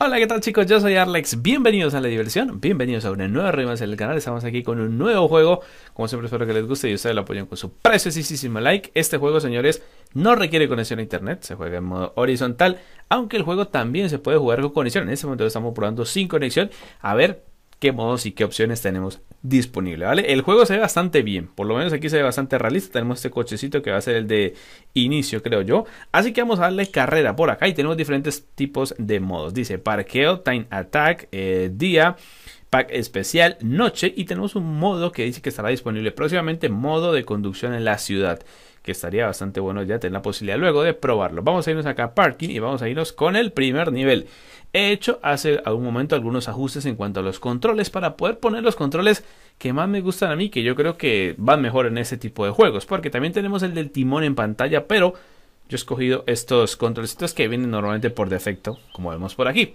Hola, ¿qué tal chicos? Yo soy Arlex, bienvenidos a la diversión, bienvenidos a una nueva rimas en el canal, estamos aquí con un nuevo juego, como siempre espero que les guste y ustedes lo apoyen con su preciosísimo like. Este juego, señores, no requiere conexión a internet, se juega en modo horizontal, aunque el juego también se puede jugar con conexión, en este momento estamos probando sin conexión, a ver qué modos y qué opciones tenemos disponibles. ¿vale? El juego se ve bastante bien, por lo menos aquí se ve bastante realista, tenemos este cochecito que va a ser el de inicio, creo yo, así que vamos a darle carrera por acá y tenemos diferentes tipos de modos, dice parqueo, time attack, eh, día, pack especial, noche y tenemos un modo que dice que estará disponible próximamente, modo de conducción en la ciudad, que estaría bastante bueno ya tener la posibilidad luego de probarlo. Vamos a irnos acá a parking y vamos a irnos con el primer nivel. He hecho hace algún momento algunos ajustes en cuanto a los controles para poder poner los controles que más me gustan a mí, que yo creo que van mejor en ese tipo de juegos, porque también tenemos el del timón en pantalla, pero yo he escogido estos controles que vienen normalmente por defecto, como vemos por aquí.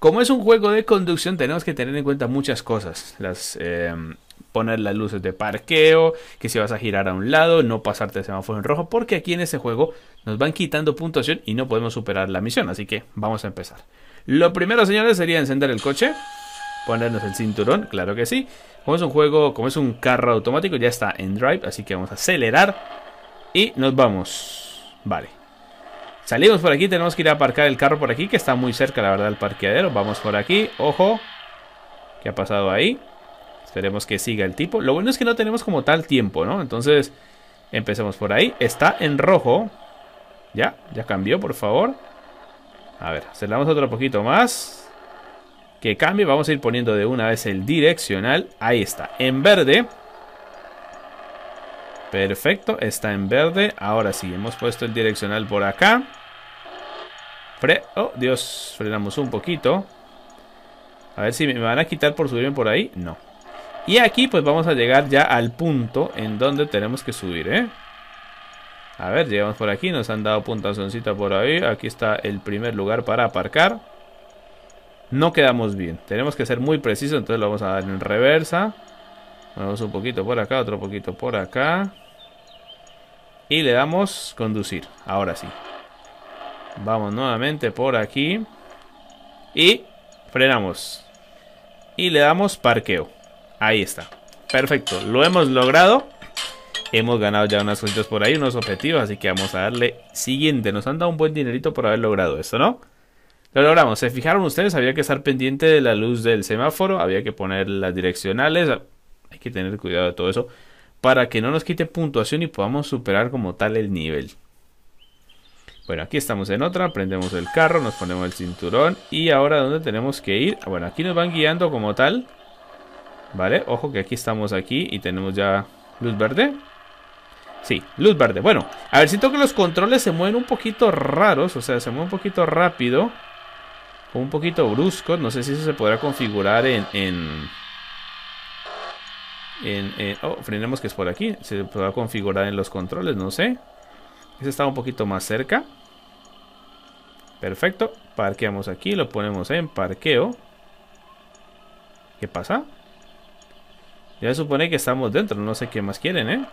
Como es un juego de conducción, tenemos que tener en cuenta muchas cosas. Las, em, poner las luces de parqueo, que si vas a girar a un lado, no pasarte el semáforo en rojo, porque aquí en ese juego nos van quitando puntuación y no podemos superar la misión. Así que vamos a empezar. Lo primero, señores, sería encender el coche. Ponernos el cinturón, claro que sí. Como es un juego, como es un carro automático, ya está en drive. Así que vamos a acelerar. Y nos vamos. Vale. Salimos por aquí, tenemos que ir a aparcar el carro por aquí, que está muy cerca, la verdad, del parqueadero. Vamos por aquí, ojo. ¿Qué ha pasado ahí? Esperemos que siga el tipo. Lo bueno es que no tenemos como tal tiempo, ¿no? Entonces, empecemos por ahí. Está en rojo. Ya, ya cambió, por favor. A ver, cerramos otro poquito más. Que cambie. Vamos a ir poniendo de una vez el direccional. Ahí está, en verde. Perfecto, está en verde. Ahora sí, hemos puesto el direccional por acá. oh, Dios, frenamos un poquito. A ver si me van a quitar por subirme por ahí. No. Y aquí pues vamos a llegar ya al punto en donde tenemos que subir, ¿eh? A ver, llegamos por aquí, nos han dado puntazoncita por ahí. Aquí está el primer lugar para aparcar. No quedamos bien. Tenemos que ser muy precisos, entonces lo vamos a dar en reversa. Vamos un poquito por acá, otro poquito por acá. Y le damos conducir. Ahora sí. Vamos nuevamente por aquí. Y frenamos. Y le damos parqueo. Ahí está. Perfecto. Lo hemos logrado hemos ganado ya unas cuentas por ahí, unos objetivos, así que vamos a darle siguiente. Nos han dado un buen dinerito por haber logrado eso, ¿no? Lo logramos. ¿Se fijaron ustedes? Había que estar pendiente de la luz del semáforo, había que poner las direccionales, hay que tener cuidado de todo eso, para que no nos quite puntuación y podamos superar como tal el nivel. Bueno, aquí estamos en otra, prendemos el carro, nos ponemos el cinturón y ahora ¿dónde tenemos que ir? Ah, bueno, aquí nos van guiando como tal, ¿vale? Ojo que aquí estamos aquí y tenemos ya luz verde. Sí, luz verde. Bueno, a ver, siento que los controles se mueven un poquito raros, o sea, se mueven un poquito rápido. un poquito brusco No sé si eso se podrá configurar en... en, oh, frenemos que es por aquí. Se podrá configurar en los controles, no sé. Ese está un poquito más cerca. Perfecto. Parqueamos aquí, lo ponemos en parqueo. ¿Qué pasa? Ya se supone que estamos dentro, no sé qué más quieren, ¿eh?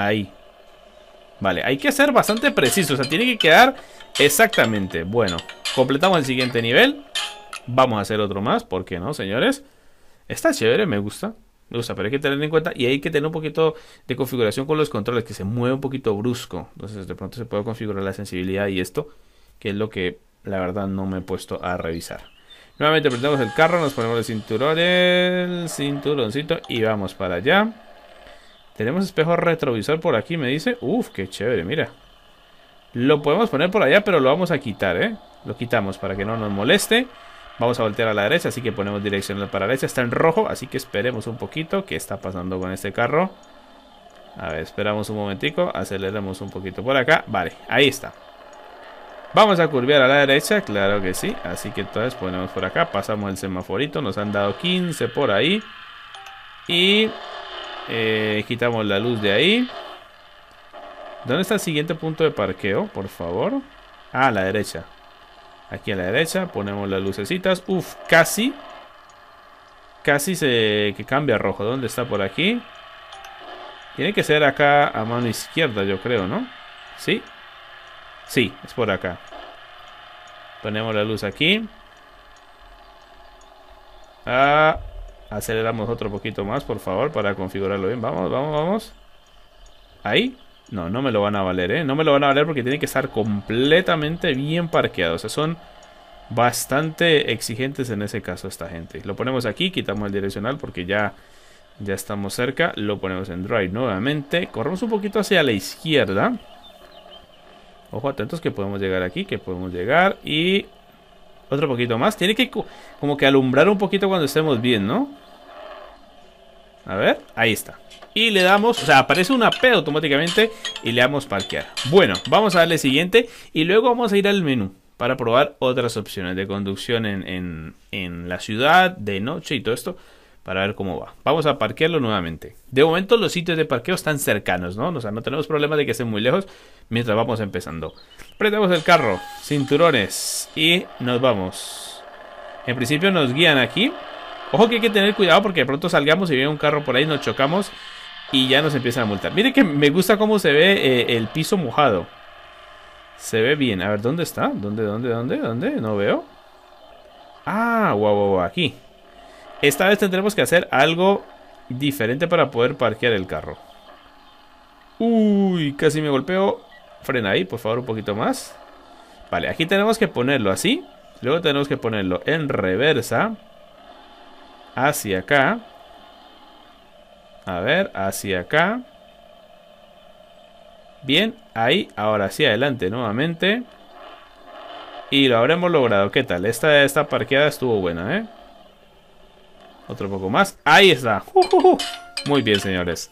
Ahí. Vale, hay que ser bastante preciso. O sea, tiene que quedar exactamente. Bueno, completamos el siguiente nivel. Vamos a hacer otro más. ¿Por qué no, señores? Está chévere, me gusta. Me gusta, pero hay que tener en cuenta. Y hay que tener un poquito de configuración con los controles. Que se mueve un poquito brusco. Entonces, de pronto se puede configurar la sensibilidad y esto. Que es lo que, la verdad, no me he puesto a revisar. Nuevamente prendemos el carro. Nos ponemos el cinturón. El cinturoncito. Y vamos para allá. Tenemos espejo retrovisor por aquí, me dice. Uf, qué chévere, mira. Lo podemos poner por allá, pero lo vamos a quitar, ¿eh? Lo quitamos para que no nos moleste. Vamos a voltear a la derecha, así que ponemos dirección para la derecha. Está en rojo, así que esperemos un poquito. ¿Qué está pasando con este carro? A ver, esperamos un momentico. Aceleramos un poquito por acá. Vale, ahí está. Vamos a curvear a la derecha, claro que sí. Así que entonces ponemos por acá. Pasamos el semaforito. Nos han dado 15 por ahí. Y eh, quitamos la luz de ahí. ¿Dónde está el siguiente punto de parqueo? Por favor. Ah, a la derecha. Aquí a la derecha ponemos las lucecitas. Uf, casi. Casi se que cambia rojo. ¿Dónde está por aquí? Tiene que ser acá a mano izquierda, yo creo, ¿no? ¿Sí? Sí, es por acá. Ponemos la luz aquí. Ah, Aceleramos otro poquito más, por favor, para configurarlo bien. Vamos, vamos, vamos. Ahí. No, no me lo van a valer, ¿eh? No me lo van a valer porque tiene que estar completamente bien parqueado. O sea, son bastante exigentes en ese caso esta gente. Lo ponemos aquí, quitamos el direccional porque ya, ya estamos cerca. Lo ponemos en drive nuevamente. Corremos un poquito hacia la izquierda. Ojo, atentos que podemos llegar aquí, que podemos llegar. Y otro poquito más. Tiene que como que alumbrar un poquito cuando estemos bien, ¿no? A ver, ahí está. Y le damos, o sea, aparece una P automáticamente y le damos parquear. Bueno, vamos a darle siguiente y luego vamos a ir al menú para probar otras opciones de conducción en, en, la ciudad, de noche y todo esto para ver cómo va. Vamos a parquearlo nuevamente. De momento los sitios de parqueo están cercanos, ¿no? O sea, no tenemos problema de que estén muy lejos mientras vamos empezando. Prendemos el carro, cinturones y nos vamos. En principio nos guían aquí Ojo que hay que tener cuidado porque de pronto salgamos y viene un carro por ahí, nos chocamos y ya nos empiezan a multar. Mire que me gusta cómo se ve eh, el piso mojado. Se ve bien. A ver, ¿dónde está? ¿Dónde, dónde, dónde, dónde? No veo. Ah, guau, guau, guau, aquí. Esta vez tendremos que hacer algo diferente para poder parquear el carro. Uy, casi me golpeo. Frena ahí, por favor, un poquito más. Vale, aquí tenemos que ponerlo así. Luego tenemos que ponerlo en reversa hacia acá. A ver, hacia acá. Bien, ahí, ahora hacia adelante nuevamente. Y lo habremos logrado. ¿Qué tal? Esta, esta parqueada estuvo buena, ¿eh? Otro poco más. Ahí está. Muy bien, señores.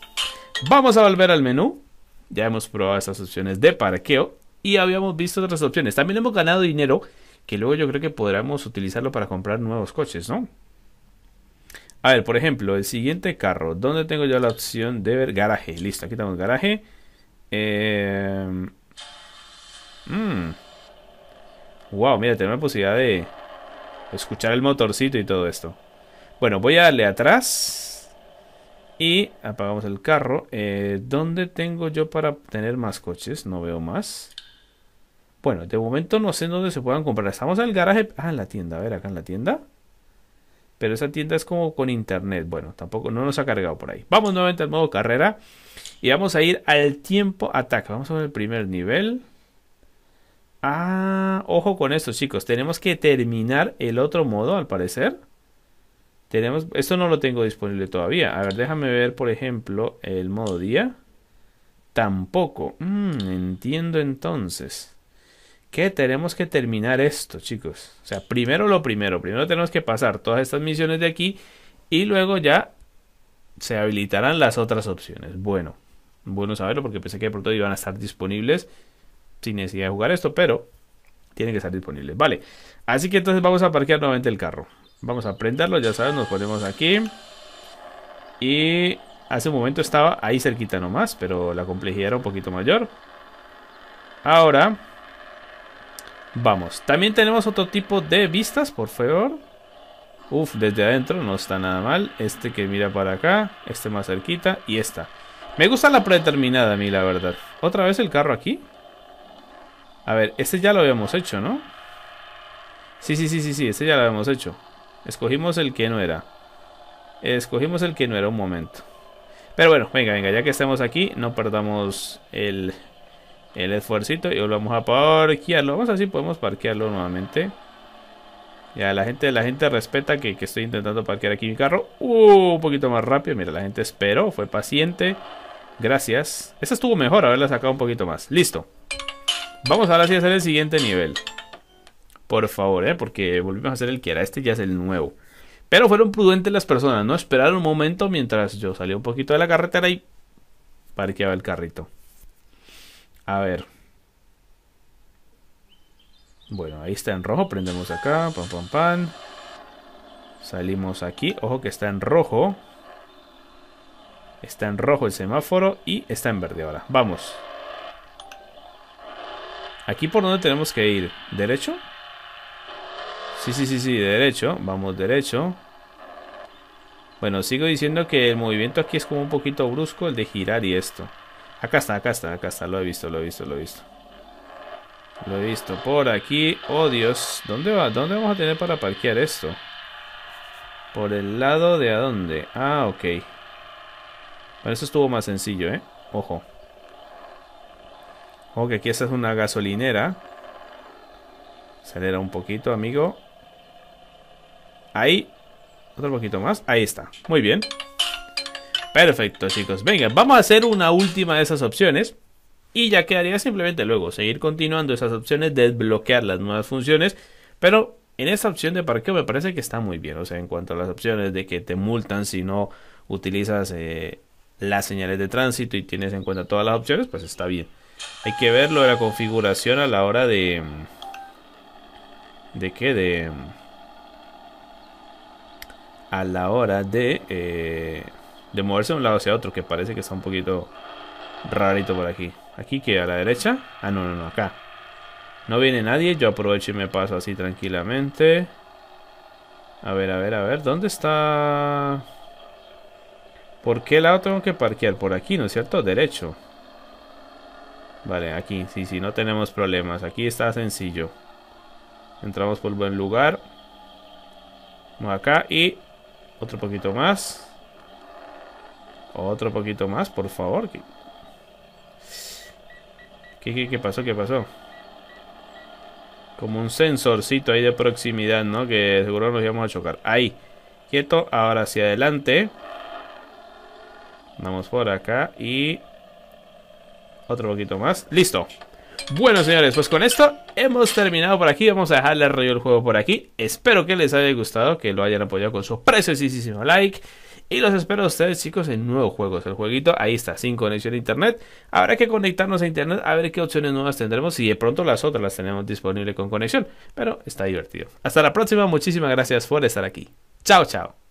Vamos a volver al menú. Ya hemos probado estas opciones de parqueo. Y habíamos visto otras opciones. También hemos ganado dinero. Que luego yo creo que podremos utilizarlo para comprar nuevos coches, ¿no? A ver, por ejemplo, el siguiente carro. ¿Dónde tengo yo la opción de ver garaje? Listo, aquí tengo el garaje. Wow, em, mm. mira, tengo la posibilidad de escuchar el motorcito y todo esto. Bueno, voy a darle atrás. Y apagamos el carro. Eh, ¿Dónde tengo yo para tener más coches? No veo más. Bueno, de momento no sé dónde se puedan comprar. Estamos en el garaje. Ah, en la tienda. A ver, acá en la tienda. Pero esa tienda es como con internet. Bueno, tampoco no nos ha cargado por ahí. Vamos nuevamente al modo carrera. Y vamos a ir al tiempo ataque. Vamos a ver el primer nivel. Ah, ojo con esto, chicos. Tenemos que terminar el otro modo, al parecer. Tenemos, esto no lo tengo disponible todavía. A ver, déjame ver, por ejemplo, el modo día. Tampoco. Mm, entiendo entonces que tenemos que terminar esto, chicos. O sea, primero lo primero, primero tenemos que pasar todas estas misiones de aquí y luego ya se habilitarán las otras opciones. Bueno, bueno saberlo porque pensé que de pronto iban a estar disponibles sin necesidad de jugar esto, pero tienen que estar disponibles. Vale, así que entonces vamos a parquear nuevamente el carro. Vamos a prenderlo, ya sabes, nos ponemos aquí. Y hace un momento estaba ahí cerquita nomás, pero la complejidad era un poquito mayor. Ahora Vamos, también tenemos otro tipo de vistas, por favor. Uf, desde adentro no está nada mal. Este que mira para acá, este más cerquita y esta. Me gusta la predeterminada a mí, la verdad. ¿Otra vez el carro aquí? A ver, este ya lo habíamos hecho, ¿no? Sí, sí, sí, sí, sí, este ya lo habíamos hecho. Escogimos el que no era. Escogimos el que no era un momento. Pero bueno, venga, venga, ya que estamos aquí, no perdamos el el esfuercito y volvemos a parquearlo. Vamos a ver si podemos parquearlo nuevamente. Ya, la gente, la gente respeta que, estoy intentando parquear aquí mi carro. Uh, un poquito más rápido. Mira, la gente esperó, fue paciente. Gracias. Esa estuvo mejor, haberla sacado un poquito más. Listo. Vamos ahora sí a hacer el siguiente nivel. Por favor, ¿eh? porque volvimos a hacer el que era. Este ya es el nuevo. Pero fueron prudentes las personas, ¿no? Esperaron un momento mientras yo salía un poquito de la carretera y parqueaba el carrito. A ver. Bueno, ahí está en rojo. Prendemos acá. Pam, pam, Salimos aquí. Ojo que está en rojo. Está en rojo el semáforo y está en verde ahora. Vamos. Aquí por donde tenemos que ir. ¿Derecho? Sí, sí, sí, sí, derecho. Vamos derecho. Bueno, sigo diciendo que el movimiento aquí es como un poquito brusco, el de girar y esto. Acá está, acá está, acá está. Lo he visto, lo he visto, lo he visto. Lo he visto por aquí. Oh, Dios. ¿Dónde va? ¿Dónde vamos a tener para parquear esto? Por el lado de a dónde. Ah, ok. Para eso estuvo más sencillo, ¿eh? Ojo. Ojo que aquí esta es una gasolinera. Acelera un poquito, amigo. Ahí. Otro poquito más. Ahí está. Muy bien. Perfecto, chicos. Venga, vamos a hacer una última de esas opciones. Y ya quedaría simplemente luego seguir continuando esas opciones, desbloquear las nuevas funciones. Pero en esa opción de parqueo me parece que está muy bien. O sea, en cuanto a las opciones de que te multan si no utilizas eh, las señales de tránsito y tienes en cuenta todas las opciones, pues está bien. Hay que ver lo de la configuración a la hora de... Mm, ¿De qué? De... Mm, a la hora de... Eh, de moverse de un lado hacia otro, que parece que está un poquito rarito por aquí. Aquí que a la derecha. Ah, no, no, no, acá. No viene nadie, yo aprovecho y me paso así tranquilamente. A ver, a ver, a ver, ¿dónde está? ¿Por qué lado tengo que parquear? Por aquí, ¿no es cierto? Derecho. Vale, aquí, sí, sí, no tenemos problemas. Aquí está sencillo. Entramos por buen lugar. Vamos acá y otro poquito más. Otro poquito más, por favor. ¿Qué, qué, pasó? ¿Qué pasó? Como un sensorcito ahí de proximidad, ¿no? Que seguro nos íbamos a chocar. Ahí. Quieto. Ahora hacia adelante. Vamos por acá y... Otro poquito más. ¡Listo! Bueno, señores, pues con esto hemos terminado por aquí. Vamos a dejarle el rollo el juego por aquí. Espero que les haya gustado, que lo hayan apoyado con su preciosísimo like. Y los espero a ustedes, chicos, en nuevos juegos. El jueguito, ahí está, sin conexión a internet. Habrá que conectarnos a internet a ver qué opciones nuevas tendremos. Y de pronto las otras las tenemos disponibles con conexión. Pero está divertido. Hasta la próxima, muchísimas gracias por estar aquí. Chao, chao.